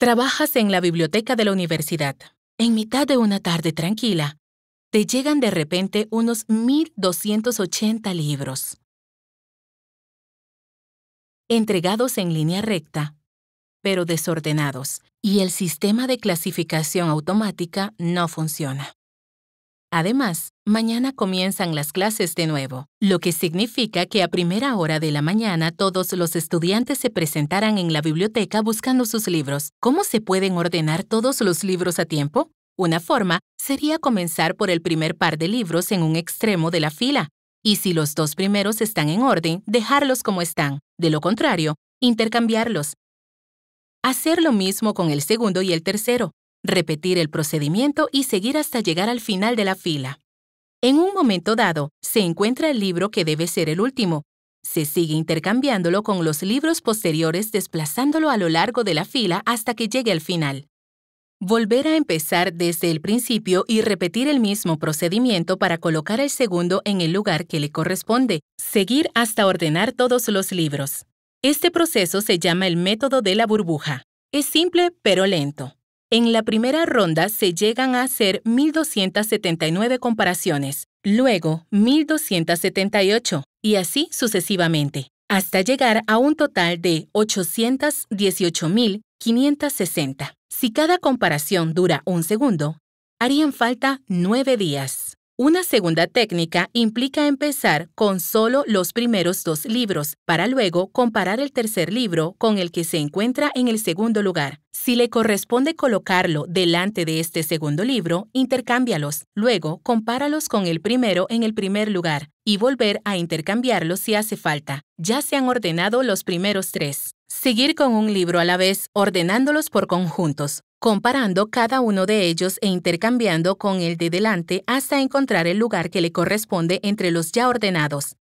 Trabajas en la biblioteca de la universidad. En mitad de una tarde tranquila, te llegan de repente unos 1.280 libros. Entregados en línea recta, pero desordenados, y el sistema de clasificación automática no funciona. Además, mañana comienzan las clases de nuevo, lo que significa que a primera hora de la mañana todos los estudiantes se presentarán en la biblioteca buscando sus libros. ¿Cómo se pueden ordenar todos los libros a tiempo? Una forma sería comenzar por el primer par de libros en un extremo de la fila, y si los dos primeros están en orden, dejarlos como están. De lo contrario, intercambiarlos. Hacer lo mismo con el segundo y el tercero, repetir el procedimiento y seguir hasta llegar al final de la fila. En un momento dado, se encuentra el libro que debe ser el último. Se sigue intercambiándolo con los libros posteriores desplazándolo a lo largo de la fila hasta que llegue al final. Volver a empezar desde el principio y repetir el mismo procedimiento para colocar el segundo en el lugar que le corresponde. Seguir hasta ordenar todos los libros. Este proceso se llama el método de la burbuja. Es simple pero lento. En la primera ronda se llegan a hacer 1.279 comparaciones, luego 1.278 y así sucesivamente, hasta llegar a un total de 818.560. Si cada comparación dura un segundo, harían falta nueve días. Una segunda técnica implica empezar con solo los primeros dos libros, para luego comparar el tercer libro con el que se encuentra en el segundo lugar. Si le corresponde colocarlo delante de este segundo libro, intercámbialos. Luego, compáralos con el primero en el primer lugar y volver a intercambiarlos si hace falta. Ya se han ordenado los primeros tres. Seguir con un libro a la vez, ordenándolos por conjuntos, comparando cada uno de ellos e intercambiando con el de delante hasta encontrar el lugar que le corresponde entre los ya ordenados.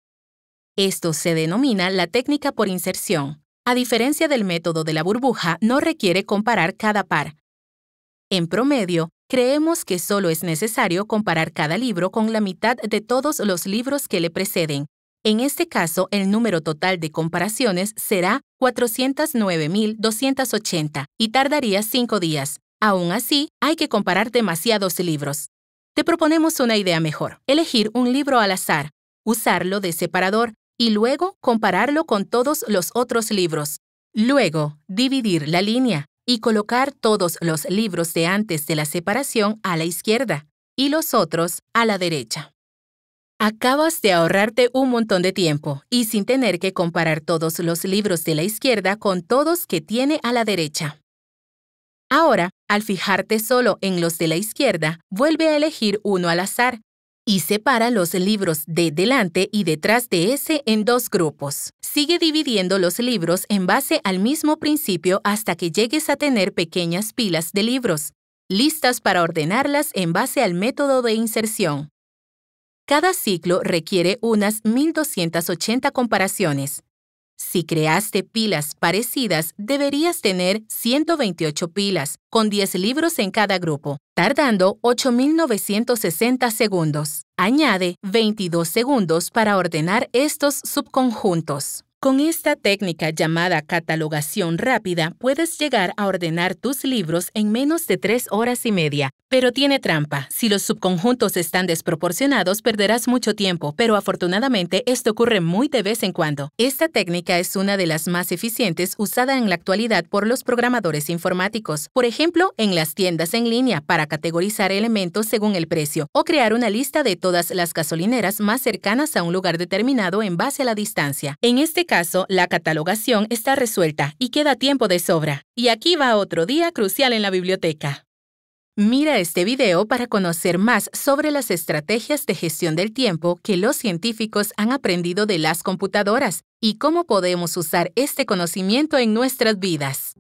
Esto se denomina la técnica por inserción. A diferencia del método de la burbuja, no requiere comparar cada par. En promedio, creemos que solo es necesario comparar cada libro con la mitad de todos los libros que le preceden, en este caso, el número total de comparaciones será 409.280 y tardaría 5 días. Aún así, hay que comparar demasiados libros. Te proponemos una idea mejor. Elegir un libro al azar, usarlo de separador y luego compararlo con todos los otros libros. Luego, dividir la línea y colocar todos los libros de antes de la separación a la izquierda y los otros a la derecha. Acabas de ahorrarte un montón de tiempo y sin tener que comparar todos los libros de la izquierda con todos que tiene a la derecha. Ahora, al fijarte solo en los de la izquierda, vuelve a elegir uno al azar y separa los libros de delante y detrás de ese en dos grupos. Sigue dividiendo los libros en base al mismo principio hasta que llegues a tener pequeñas pilas de libros, listas para ordenarlas en base al método de inserción. Cada ciclo requiere unas 1280 comparaciones. Si creaste pilas parecidas, deberías tener 128 pilas, con 10 libros en cada grupo, tardando 8.960 segundos. Añade 22 segundos para ordenar estos subconjuntos. Con esta técnica llamada catalogación rápida puedes llegar a ordenar tus libros en menos de tres horas y media, pero tiene trampa. Si los subconjuntos están desproporcionados perderás mucho tiempo, pero afortunadamente esto ocurre muy de vez en cuando. Esta técnica es una de las más eficientes usada en la actualidad por los programadores informáticos, por ejemplo, en las tiendas en línea para categorizar elementos según el precio o crear una lista de todas las gasolineras más cercanas a un lugar determinado en base a la distancia. En este caso, la catalogación está resuelta y queda tiempo de sobra. Y aquí va otro día crucial en la biblioteca. Mira este video para conocer más sobre las estrategias de gestión del tiempo que los científicos han aprendido de las computadoras y cómo podemos usar este conocimiento en nuestras vidas.